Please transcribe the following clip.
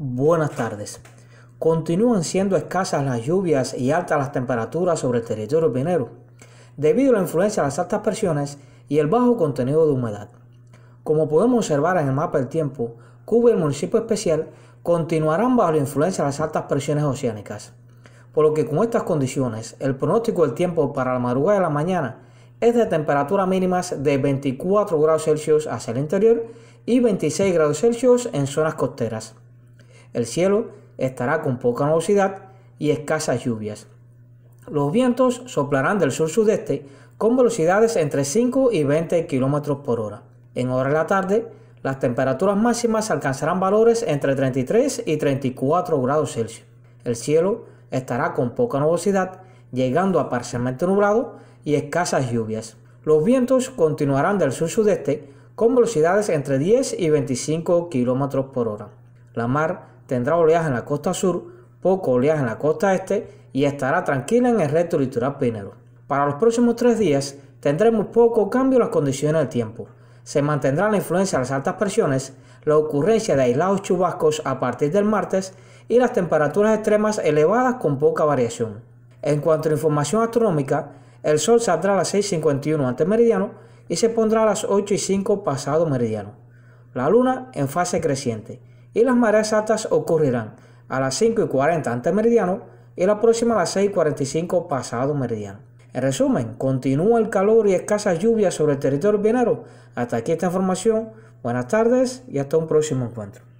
Buenas tardes. Continúan siendo escasas las lluvias y altas las temperaturas sobre el territorio pinero, debido a la influencia de las altas presiones y el bajo contenido de humedad. Como podemos observar en el mapa del tiempo, Cuba y el municipio especial continuarán bajo la influencia de las altas presiones oceánicas, por lo que con estas condiciones el pronóstico del tiempo para la madrugada de la mañana es de temperaturas mínimas de 24 grados Celsius hacia el interior y 26 grados Celsius en zonas costeras. El cielo estará con poca nubosidad y escasas lluvias. Los vientos soplarán del sur-sudeste con velocidades entre 5 y 20 km por hora. En horas de la tarde, las temperaturas máximas alcanzarán valores entre 33 y 34 grados Celsius. El cielo estará con poca nubosidad, llegando a parcialmente nublado y escasas lluvias. Los vientos continuarán del sur-sudeste con velocidades entre 10 y 25 km por hora. La mar tendrá oleaje en la costa sur, poco oleaje en la costa este y estará tranquila en el resto litoral pínero. Para los próximos tres días tendremos poco cambio en las condiciones del tiempo. Se mantendrá la influencia de las altas presiones, la ocurrencia de aislados chubascos a partir del martes y las temperaturas extremas elevadas con poca variación. En cuanto a información astronómica, el sol saldrá a las 6.51 ante meridiano y se pondrá a las 8.05 pasado meridiano. La luna en fase creciente y las mareas altas ocurrirán a las 5 y 40 antes meridiano y la próxima a las 6 y 45 pasado meridiano. En resumen, continúa el calor y escasas lluvias sobre el territorio bienero. Hasta aquí esta información. Buenas tardes y hasta un próximo encuentro.